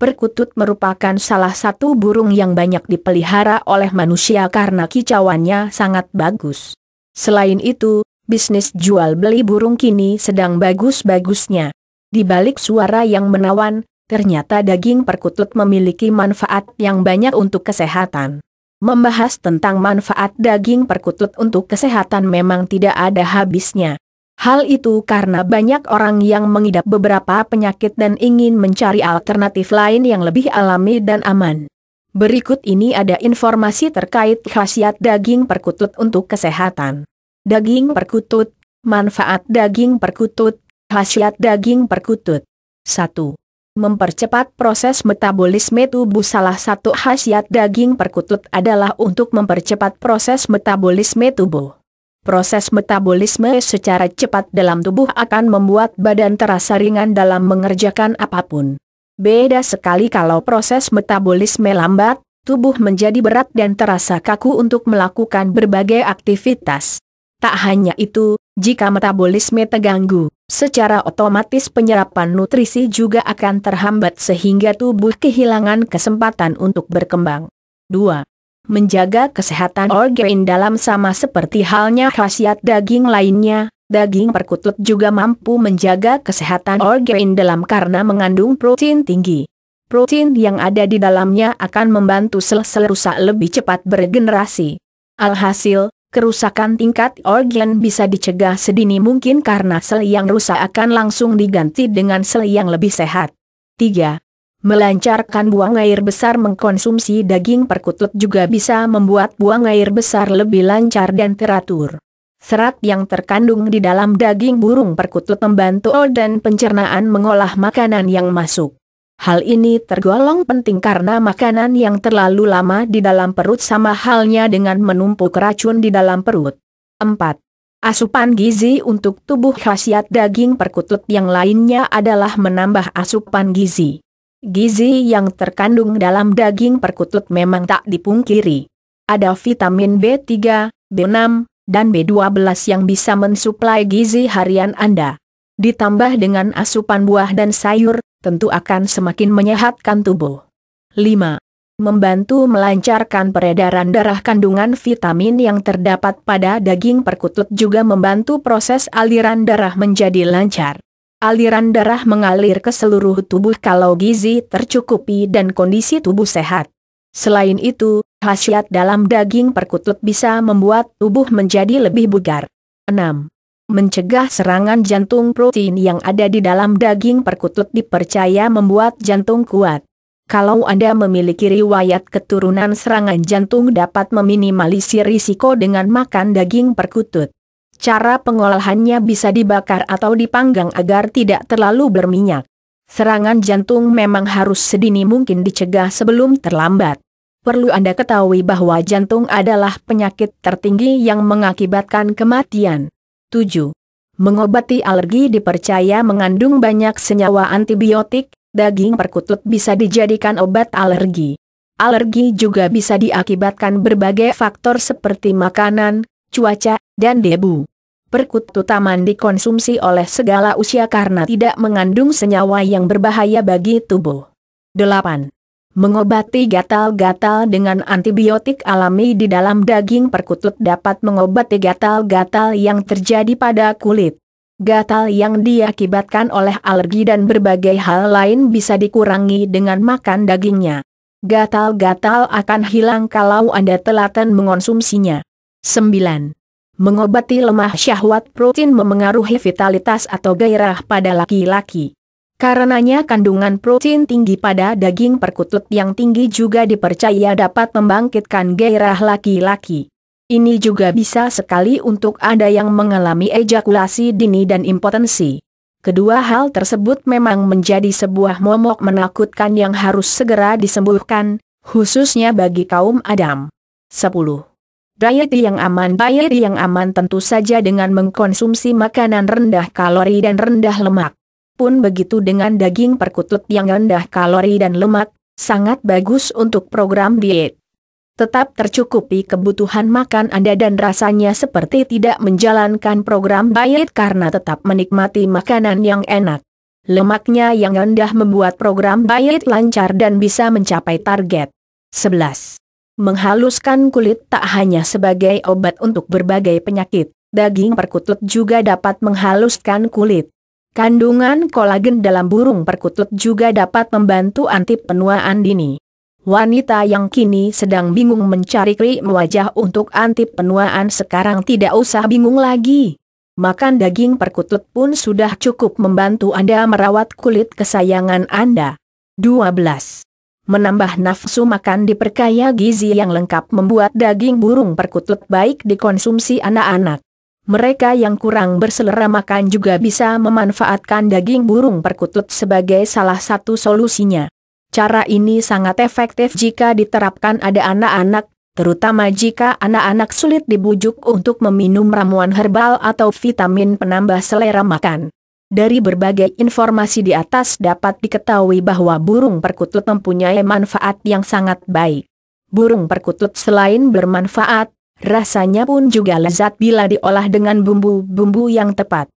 Perkutut merupakan salah satu burung yang banyak dipelihara oleh manusia karena kicauannya sangat bagus. Selain itu, bisnis jual-beli burung kini sedang bagus-bagusnya. Di balik suara yang menawan, ternyata daging perkutut memiliki manfaat yang banyak untuk kesehatan. Membahas tentang manfaat daging perkutut untuk kesehatan memang tidak ada habisnya. Hal itu karena banyak orang yang mengidap beberapa penyakit dan ingin mencari alternatif lain yang lebih alami dan aman. Berikut ini ada informasi terkait khasiat daging perkutut untuk kesehatan. Daging perkutut, manfaat daging perkutut, khasiat daging perkutut. 1. Mempercepat proses metabolisme tubuh Salah satu khasiat daging perkutut adalah untuk mempercepat proses metabolisme tubuh. Proses metabolisme secara cepat dalam tubuh akan membuat badan terasa ringan dalam mengerjakan apapun. Beda sekali kalau proses metabolisme lambat, tubuh menjadi berat dan terasa kaku untuk melakukan berbagai aktivitas. Tak hanya itu, jika metabolisme terganggu, secara otomatis penyerapan nutrisi juga akan terhambat sehingga tubuh kehilangan kesempatan untuk berkembang. 2. Menjaga kesehatan organ dalam sama seperti halnya khasiat daging lainnya, daging perkutut juga mampu menjaga kesehatan organ dalam karena mengandung protein tinggi. Protein yang ada di dalamnya akan membantu sel-sel rusak lebih cepat bergenerasi. Alhasil, kerusakan tingkat organ bisa dicegah sedini mungkin karena sel yang rusak akan langsung diganti dengan sel yang lebih sehat. 3. Melancarkan buang air besar mengkonsumsi daging perkutut juga bisa membuat buang air besar lebih lancar dan teratur. Serat yang terkandung di dalam daging burung perkutut membantu dan pencernaan mengolah makanan yang masuk. Hal ini tergolong penting karena makanan yang terlalu lama di dalam perut sama halnya dengan menumpuk racun di dalam perut. 4. Asupan gizi untuk tubuh khasiat daging perkutut yang lainnya adalah menambah asupan gizi. Gizi yang terkandung dalam daging perkutut memang tak dipungkiri. Ada vitamin B3, B6, dan B12 yang bisa mensuplai gizi harian Anda. Ditambah dengan asupan buah dan sayur, tentu akan semakin menyehatkan tubuh. 5. Membantu melancarkan peredaran darah kandungan vitamin yang terdapat pada daging perkutut juga membantu proses aliran darah menjadi lancar. Aliran darah mengalir ke seluruh tubuh kalau gizi tercukupi dan kondisi tubuh sehat. Selain itu, khasiat dalam daging perkutut bisa membuat tubuh menjadi lebih bugar. 6. Mencegah serangan jantung protein yang ada di dalam daging perkutut dipercaya membuat jantung kuat. Kalau Anda memiliki riwayat keturunan serangan jantung dapat meminimalisir risiko dengan makan daging perkutut. Cara pengolahannya bisa dibakar atau dipanggang agar tidak terlalu berminyak. Serangan jantung memang harus sedini mungkin dicegah sebelum terlambat. Perlu Anda ketahui bahwa jantung adalah penyakit tertinggi yang mengakibatkan kematian. 7. Mengobati alergi dipercaya mengandung banyak senyawa antibiotik, daging perkutut bisa dijadikan obat alergi. Alergi juga bisa diakibatkan berbagai faktor seperti makanan, cuaca, dan debu. Perkut taman dikonsumsi oleh segala usia karena tidak mengandung senyawa yang berbahaya bagi tubuh. 8. Mengobati gatal-gatal dengan antibiotik alami di dalam daging perkutut dapat mengobati gatal-gatal yang terjadi pada kulit. Gatal yang diakibatkan oleh alergi dan berbagai hal lain bisa dikurangi dengan makan dagingnya. Gatal-gatal akan hilang kalau Anda telaten mengonsumsinya. 9 mengobati lemah syahwat protein memengaruhi vitalitas atau gairah pada laki-laki. Karenanya kandungan protein tinggi pada daging perkutut yang tinggi juga dipercaya dapat membangkitkan gairah laki-laki. Ini juga bisa sekali untuk ada yang mengalami ejakulasi dini dan impotensi. Kedua hal tersebut memang menjadi sebuah momok menakutkan yang harus segera disembuhkan, khususnya bagi kaum Adam. 10. Diet yang aman Diet yang aman tentu saja dengan mengkonsumsi makanan rendah kalori dan rendah lemak. Pun begitu dengan daging perkutut yang rendah kalori dan lemak, sangat bagus untuk program diet. Tetap tercukupi kebutuhan makan Anda dan rasanya seperti tidak menjalankan program diet karena tetap menikmati makanan yang enak. Lemaknya yang rendah membuat program diet lancar dan bisa mencapai target. 11. Menghaluskan kulit tak hanya sebagai obat untuk berbagai penyakit, daging perkutut juga dapat menghaluskan kulit. Kandungan kolagen dalam burung perkutut juga dapat membantu anti penuaan dini. Wanita yang kini sedang bingung mencari krim wajah untuk anti penuaan sekarang tidak usah bingung lagi. Makan daging perkutut pun sudah cukup membantu Anda merawat kulit kesayangan Anda. 12 menambah nafsu makan diperkaya gizi yang lengkap membuat daging burung perkutut baik dikonsumsi anak-anak. Mereka yang kurang berselera makan juga bisa memanfaatkan daging burung perkutut sebagai salah satu solusinya. Cara ini sangat efektif jika diterapkan ada anak-anak, terutama jika anak-anak sulit dibujuk untuk meminum ramuan herbal atau vitamin penambah selera makan. Dari berbagai informasi di atas dapat diketahui bahwa burung perkutut mempunyai manfaat yang sangat baik. Burung perkutut selain bermanfaat, rasanya pun juga lezat bila diolah dengan bumbu-bumbu yang tepat.